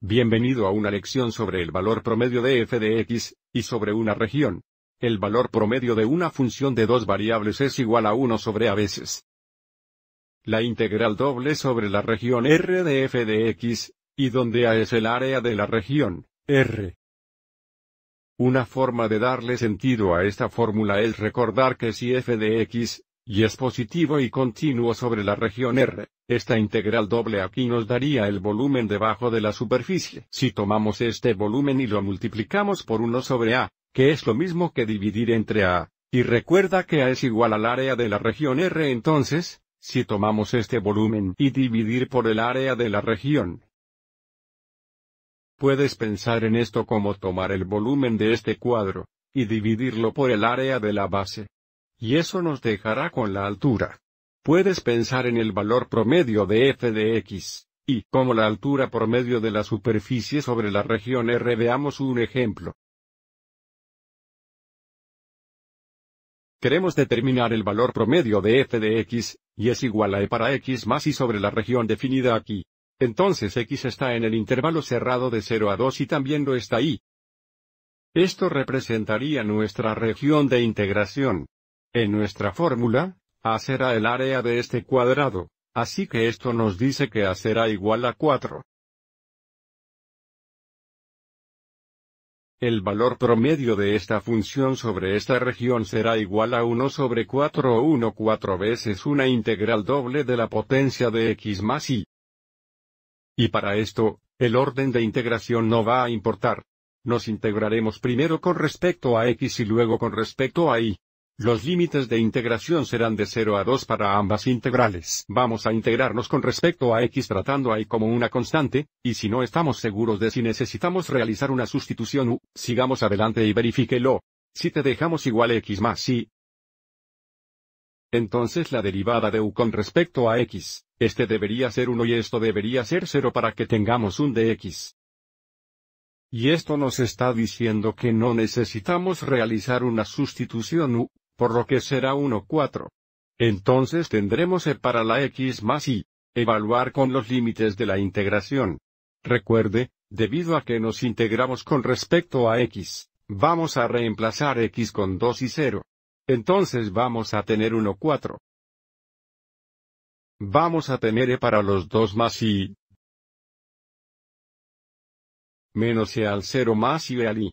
Bienvenido a una lección sobre el valor promedio de f de x, y sobre una región. El valor promedio de una función de dos variables es igual a 1 sobre a veces. La integral doble sobre la región R de f de x, y donde a es el área de la región, R. Una forma de darle sentido a esta fórmula es recordar que si f de x, y es positivo y continuo sobre la región R. Esta integral doble aquí nos daría el volumen debajo de la superficie. Si tomamos este volumen y lo multiplicamos por 1 sobre A, que es lo mismo que dividir entre A, y recuerda que A es igual al área de la región R entonces, si tomamos este volumen y dividir por el área de la región, Puedes pensar en esto como tomar el volumen de este cuadro, y dividirlo por el área de la base. Y eso nos dejará con la altura. Puedes pensar en el valor promedio de f de x, y como la altura promedio de la superficie sobre la región R veamos un ejemplo. Queremos determinar el valor promedio de f de x, y es igual a e para x más y sobre la región definida aquí. Entonces x está en el intervalo cerrado de 0 a 2 y también lo está ahí. Esto representaría nuestra región de integración. En nuestra fórmula, A será el área de este cuadrado, así que esto nos dice que A será igual a 4. El valor promedio de esta función sobre esta región será igual a 1 sobre 4 o 1 4 veces una integral doble de la potencia de x más y. Y para esto, el orden de integración no va a importar. Nos integraremos primero con respecto a x y luego con respecto a y. Los límites de integración serán de 0 a 2 para ambas integrales. Vamos a integrarnos con respecto a x tratando a y como una constante, y si no estamos seguros de si necesitamos realizar una sustitución u, sigamos adelante y verifíquelo. Si te dejamos igual x más y, entonces la derivada de u con respecto a x, este debería ser 1 y esto debería ser 0 para que tengamos un dx. Y esto nos está diciendo que no necesitamos realizar una sustitución u, por lo que será 1 4. Entonces tendremos e para la x más y. Evaluar con los límites de la integración. Recuerde, debido a que nos integramos con respecto a x, vamos a reemplazar x con 2 y 0. Entonces vamos a tener 1 4. Vamos a tener e para los 2 más y menos e al 0 más y al i.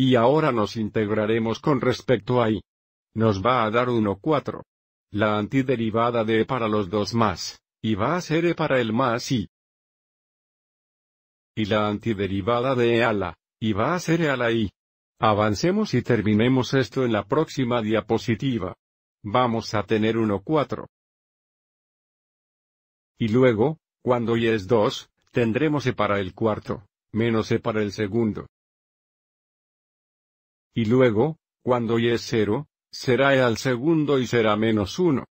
Y ahora nos integraremos con respecto a i. Nos va a dar 1,4. La antiderivada de e para los dos más, y va a ser e para el más i. Y la antiderivada de e a la, y va a ser e a la i. Avancemos y terminemos esto en la próxima diapositiva. Vamos a tener 1,4. Y luego, cuando y es 2, tendremos e para el cuarto, menos e para el segundo. Y luego, cuando y es cero, será e al segundo y será menos uno.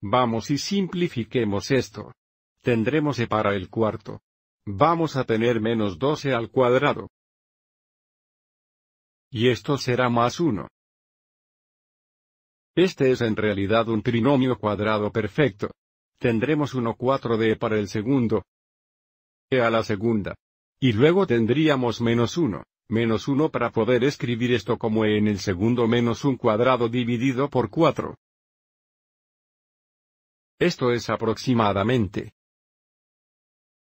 Vamos y simplifiquemos esto. Tendremos e para el cuarto. Vamos a tener menos 12 e al cuadrado. Y esto será más 1. Este es en realidad un trinomio cuadrado perfecto. Tendremos uno 4 de e para el segundo. E a la segunda. Y luego tendríamos menos 1, menos 1 para poder escribir esto como en el segundo menos un cuadrado dividido por 4. Esto es aproximadamente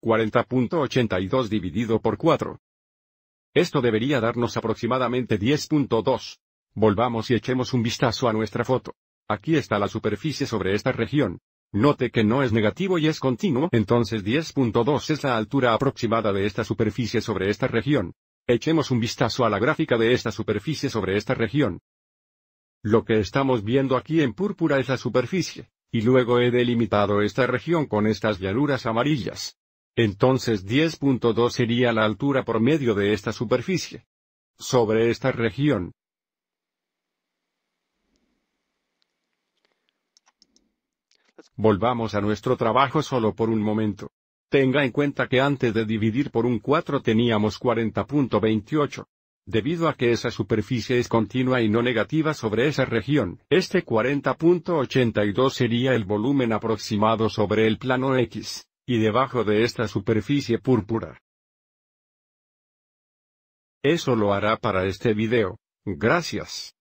40.82 dividido por 4. Esto debería darnos aproximadamente 10.2. Volvamos y echemos un vistazo a nuestra foto. Aquí está la superficie sobre esta región. Note que no es negativo y es continuo, entonces 10.2 es la altura aproximada de esta superficie sobre esta región. Echemos un vistazo a la gráfica de esta superficie sobre esta región. Lo que estamos viendo aquí en púrpura es la superficie, y luego he delimitado esta región con estas llanuras amarillas. Entonces 10.2 sería la altura por medio de esta superficie. Sobre esta región, Volvamos a nuestro trabajo solo por un momento. Tenga en cuenta que antes de dividir por un 4 teníamos 40.28. Debido a que esa superficie es continua y no negativa sobre esa región, este 40.82 sería el volumen aproximado sobre el plano X, y debajo de esta superficie púrpura. Eso lo hará para este video. Gracias.